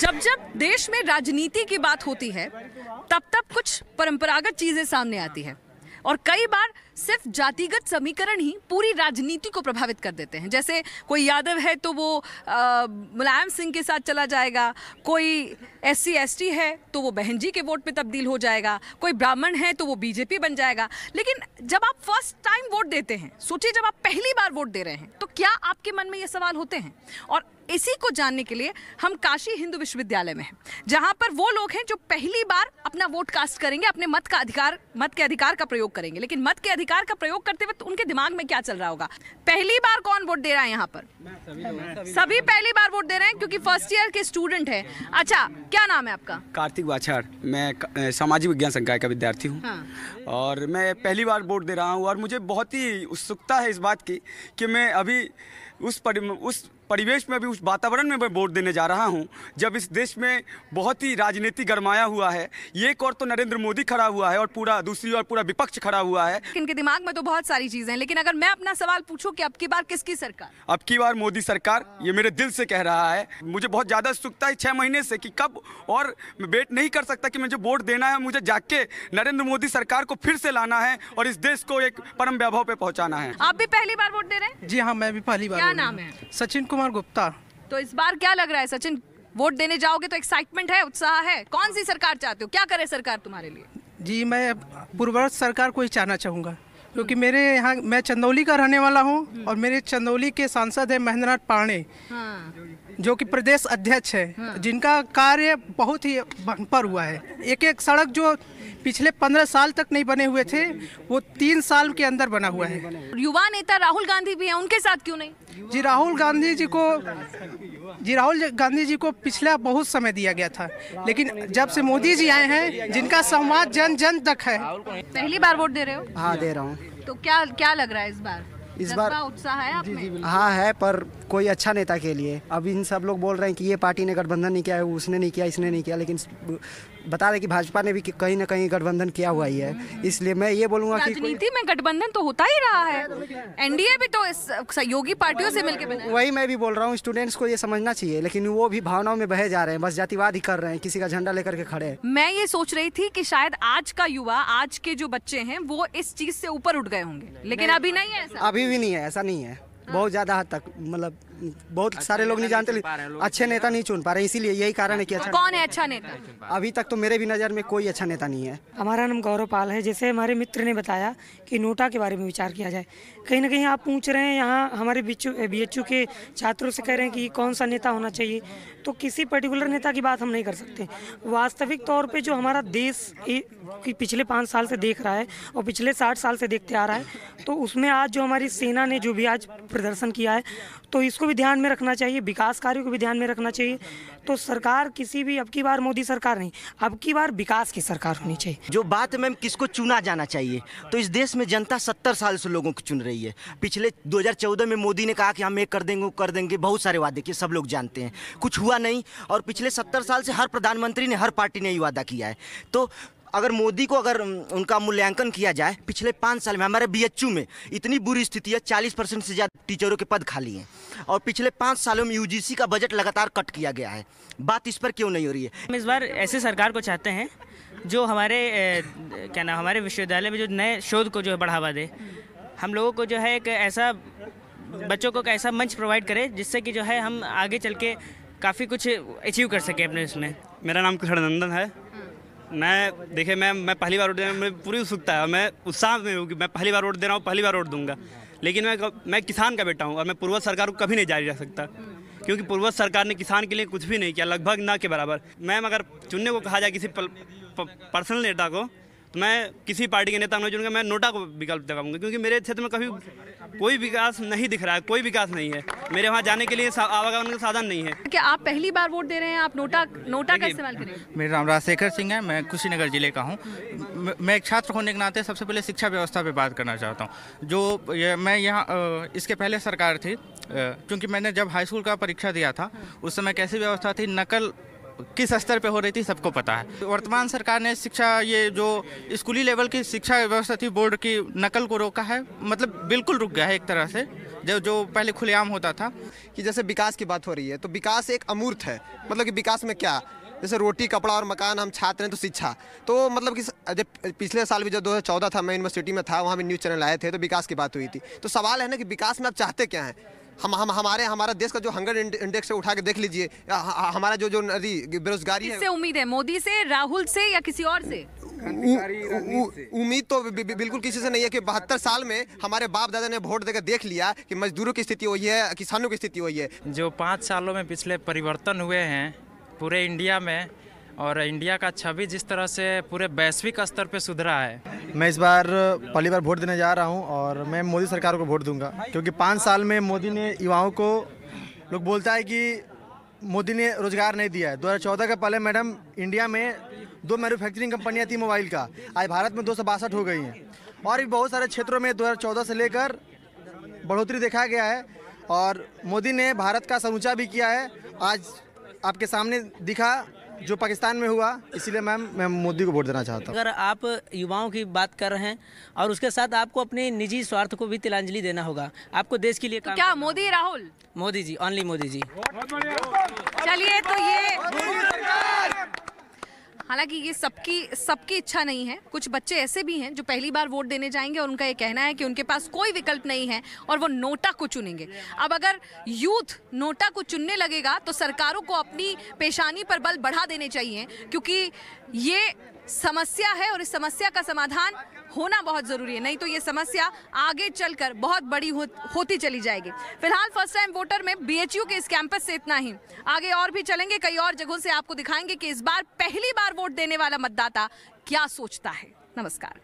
जब जब देश में राजनीति की बात होती है तब तब कुछ परंपरागत चीजें सामने आती है और कई बार सिर्फ जातिगत समीकरण ही पूरी राजनीति को प्रभावित कर देते हैं जैसे कोई यादव है तो वो मुलायम सिंह के साथ चला जाएगा कोई एस सी एस टी है तो वो बहन जी के वोट में तब्दील हो जाएगा कोई ब्राह्मण है तो वो बीजेपी बन जाएगा लेकिन जब आप फर्स्ट टाइम वोट देते हैं सोचिए जब आप पहली बार वोट दे रहे हैं तो क्या आपके मन में ये सवाल होते हैं और इसी को जानने के लिए हम काशी हिंदू विश्वविद्यालय में हैं जहाँ पर वो लोग हैं जो पहली बार अपना वोट कास्ट करेंगे अपने मत का अधिकार मत के अधिकार का प्रयोग करेंगे लेकिन मत के अधिकार का प्रयोग करते वक्त उनके दिमाग में क्या चल रहा होगा पहली बार कौन वोट दे रहा है यहाँ पर सभी, पहली बार वोट दे रहे हैं क्योंकि फर्स्ट ईयर के स्टूडेंट है अच्छा क्या नाम है आपका कार्तिक बाछाड़ मैं सामाजिक विज्ञान संकाय का विद्यार्थी हूँ हाँ। और मैं पहली बार वोट दे रहा हूँ और मुझे बहुत ही उत्सुकता है इस बात की कि मैं अभी उस पर उस परिवेश में भी उस वातावरण में मैं वोट देने जा रहा हूँ जब इस देश में बहुत ही राजनीति गरमाया हुआ है एक और तो नरेंद्र मोदी खड़ा हुआ है और पूरा दूसरी और पूरा विपक्ष खड़ा हुआ है इनके दिमाग में तो बहुत सारी चीजें हैं लेकिन अगर मैं अपना सवाल पूछूं कि अब की बार किसकी सरकार अब की बार मोदी सरकार ये मेरे दिल से कह रहा है मुझे बहुत ज्यादा उत्सुकता है छह महीने से की कब और वेट नहीं कर सकता की मुझे वोट देना है मुझे जाके नरेंद्र मोदी सरकार को फिर से लाना है और इस देश को एक परम वैभव पे पहुँचाना है आप भी पहली बार वोट दे रहे हैं जी हाँ मैं भी पहली बार क्या नाम है सचिन कुमार कुमार गुप्ता तो इस बार क्या लग रहा है सचिन वोट देने जाओगे तो एक्साइटमेंट है उत्साह है कौन सी सरकार चाहते हो क्या करे सरकार तुम्हारे लिए जी मैं पूर्ववर्त सरकार को ही चाहना चाहूँगा क्योंकि मेरे यहाँ मैं चंदौली का रहने वाला हूँ और मेरे चंदौली के सांसद है महेंद्र नाथ पांडे हाँ। जो कि प्रदेश अध्यक्ष है हाँ। जिनका कार्य बहुत ही भंपर हुआ है एक एक सड़क जो पिछले पंद्रह साल तक नहीं बने हुए थे वो तीन साल के अंदर बना हुआ है युवा नेता राहुल गांधी भी है उनके साथ क्यों नहीं जी राहुल गांधी जी को जी राहुल गांधी जी को पिछला बहुत समय दिया गया था लेकिन जब से मोदी जी आए हैं जिनका संवाद जन जन तक है पहली बार वोट दे रहे हो हाँ दे रहा हूँ तो क्या क्या लग रहा है इस बार इस बार उत्साह है आप जी, में? जी, हाँ है पर कोई अच्छा नेता के लिए अब इन सब लोग बोल रहे हैं कि ये पार्टी ने गठबंधन नहीं किया है उसने नहीं किया इसने नहीं किया लेकिन बता दें कि भाजपा ने भी कहीं ना कहीं गठबंधन किया हुआ ही है इसलिए मैं ये बोलूंगा कि राजनीति में गठबंधन तो होता ही रहा है एनडीए भी तो सहयोगी पार्टियों से मिलकर वही मैं भी बोल रहा हूँ स्टूडेंट्स को ये समझना चाहिए लेकिन वो भी भावनाओं में बहे जा रहे हैं बस जातिवाद ही कर रहे हैं किसी का झंडा लेकर के खड़े मैं ये सोच रही थी की शायद आज का युवा आज के जो बच्चे है वो इस चीज से ऊपर उठ गए होंगे लेकिन अभी नहीं है अभी भी नहीं है ऐसा नहीं है बहुत ज्यादा हद तक मतलब बहुत अच्छा सारे लोग नहीं जानते अच्छे नेता नहीं चुन पा रहे इसीलिए यही कारण है कि अच्छा कौन है अच्छा नेता अभी तक तो मेरे भी नज़र में कोई अच्छा नेता नहीं है हमारा नाम गौरव पाल है जैसे हमारे मित्र ने बताया कि नोटा के बारे में विचार किया जाए कहीं ना कहीं आप पूछ रहे हैं यहाँ हमारे बी एच के छात्रों से कह रहे हैं कि कौन सा नेता होना चाहिए तो किसी पर्टिकुलर नेता की बात हम नहीं कर सकते वास्तविक तौर पर जो हमारा देश पिछले पाँच साल से देख रहा है और पिछले साठ साल से देखते आ रहा है तो उसमें आज जो हमारी सेना ने जो भी आज प्रदर्शन किया है तो इसको भी ध्यान में रखना चाहिए विकास कार्यों को भी ध्यान में रखना चाहिए तो सरकार किसी भी अब की बार मोदी सरकार नहीं अब की बार विकास की सरकार होनी चाहिए जो बात मैम किसको चुना जाना चाहिए तो इस देश में जनता सत्तर साल से लोगों को चुन रही है पिछले 2014 में मोदी ने कहा कि हम एक कर देंगे कर देंगे बहुत सारे वादे किए सब लोग जानते हैं कुछ हुआ नहीं और पिछले सत्तर साल से हर प्रधानमंत्री ने हर पार्टी ने ये वादा किया है तो अगर मोदी को अगर उनका मूल्यांकन किया जाए पिछले पाँच साल में हमारे बी में इतनी बुरी स्थिति है चालीस परसेंट से ज़्यादा टीचरों के पद खाली हैं और पिछले पाँच सालों में यूजीसी का बजट लगातार कट किया गया है बात इस पर क्यों नहीं हो रही है हम इस बार ऐसे सरकार को चाहते हैं जो हमारे क्या नाम हमारे विश्वविद्यालय में जो नए शोध को जो है बढ़ावा दे हम लोगों को जो है एक ऐसा बच्चों को एक ऐसा मंच प्रोवाइड करे जिससे कि जो है हम आगे चल के काफ़ी कुछ अचीव कर सकें अपने उसमें मेरा नाम नंदन है मैं देखिए मैम मैं पहली बार वोट देने में पूरी उत्सुकता है मैं उत्साह में हूँ कि मैं पहली बार वोट दे रहा हूँ पहली बार वोट दूंगा लेकिन मैं मैं किसान का बेटा हूँ और मैं पूर्वज सरकार को कभी नहीं जारी रह सकता क्योंकि पूर्वज सरकार ने किसान के लिए कुछ भी नहीं किया लगभग ना के बराबर मैम अगर चुनने को कहा जाए किसी पर्सनल नेता को तो मैं किसी पार्टी के नेता नहीं चुनूंगा मैं नोटा को विकल्प दिखाऊंगा क्योंकि मेरे क्षेत्र में कभी कोई विकास नहीं दिख रहा है कोई विकास नहीं है मेरे वहाँ जाने के लिए आवागमन का साधन नहीं है क्या आप पहली बार वोट दे रहे हैं आप नोटा नोटा का इस्तेमाल करें मेरा नाम राजशेखर सिंह है मैं कुशीनगर जिले का हूँ मैं एक छात्र होने के नाते सबसे पहले शिक्षा व्यवस्था पर बात करना चाहता हूँ जो मैं यहाँ इसके पहले सरकार थी क्योंकि मैंने जब हाई स्कूल का परीक्षा दिया था उस समय कैसी व्यवस्था थी नकल किस स्तर पे हो रही थी सबको पता है वर्तमान सरकार ने शिक्षा ये जो स्कूली लेवल की शिक्षा व्यवस्था थी बोर्ड की नकल को रोका है मतलब बिल्कुल रुक गया है एक तरह से जो जो पहले खुलेआम होता था कि जैसे विकास की बात हो रही है तो विकास एक अमूर्त है मतलब कि विकास में क्या जैसे रोटी कपड़ा और मकान हम छात्र हैं तो शिक्षा तो मतलब कि जब पिछले साल भी जब 2014 था मैं यूनिवर्सिटी में था वहाँ भी न्यूज़ चैनल आए थे तो विकास की बात हुई थी तो सवाल है ना कि विकास में आप चाहते क्या हैं हम हम हमारे हमारा देश का जो हंगर इंडेक्स है उठा के देख लीजिए हमारा जो जो नदी बेरोजगारी है उम्मीद है मोदी से राहुल से या किसी और से उम्मीद तो बिल्कुल किसी से नहीं है कि बहत्तर साल में हमारे बाप दादा ने वोट देकर देख लिया कि मजदूरों की स्थिति वही है किसानों की स्थिति वही है जो पाँच सालों में पिछले परिवर्तन हुए हैं पूरे इंडिया में और इंडिया का छवि जिस तरह से पूरे वैश्विक स्तर पे सुधरा है मैं इस बार पहली बार वोट देने जा रहा हूँ और मैं मोदी सरकार को वोट दूंगा क्योंकि पाँच साल में मोदी ने युवाओं को लोग बोलता है कि मोदी ने रोजगार नहीं दिया है दो हज़ार चौदह के पहले मैडम इंडिया में दो मैन्युफैक्चरिंग कंपनियां थी मोबाइल का आज भारत में दो हो गई हैं और भी बहुत सारे क्षेत्रों में 2014 से लेकर बढ़ोतरी देखा गया है और मोदी ने भारत का समूचा भी किया है आज आपके सामने दिखा जो पाकिस्तान में हुआ इसीलिए मैम मैं मोदी को वोट देना चाहता हूँ अगर आप युवाओं की बात कर रहे हैं और उसके साथ आपको अपने निजी स्वार्थ को भी तिलांजलि देना होगा आपको देश के लिए तो क्या मोदी राहुल मोदी जी ओनली मोदी जी चलिए तो ये हालांकि ये सबकी सबकी इच्छा नहीं है कुछ बच्चे ऐसे भी हैं जो पहली बार वोट देने जाएंगे और उनका ये कहना है कि उनके पास कोई विकल्प नहीं है और वो नोटा को चुनेंगे अब अगर यूथ नोटा को चुनने लगेगा तो सरकारों को अपनी पेशानी पर बल बढ़ा देने चाहिए क्योंकि ये समस्या है और इस समस्या का समाधान होना बहुत ज़रूरी है नहीं तो ये समस्या आगे चलकर बहुत बड़ी हो, होती चली जाएगी फिलहाल फर्स्ट टाइम वोटर में बीएचयू के इस कैंपस से इतना ही आगे और भी चलेंगे कई और जगहों से आपको दिखाएंगे कि इस बार पहली बार वोट देने वाला मतदाता क्या सोचता है नमस्कार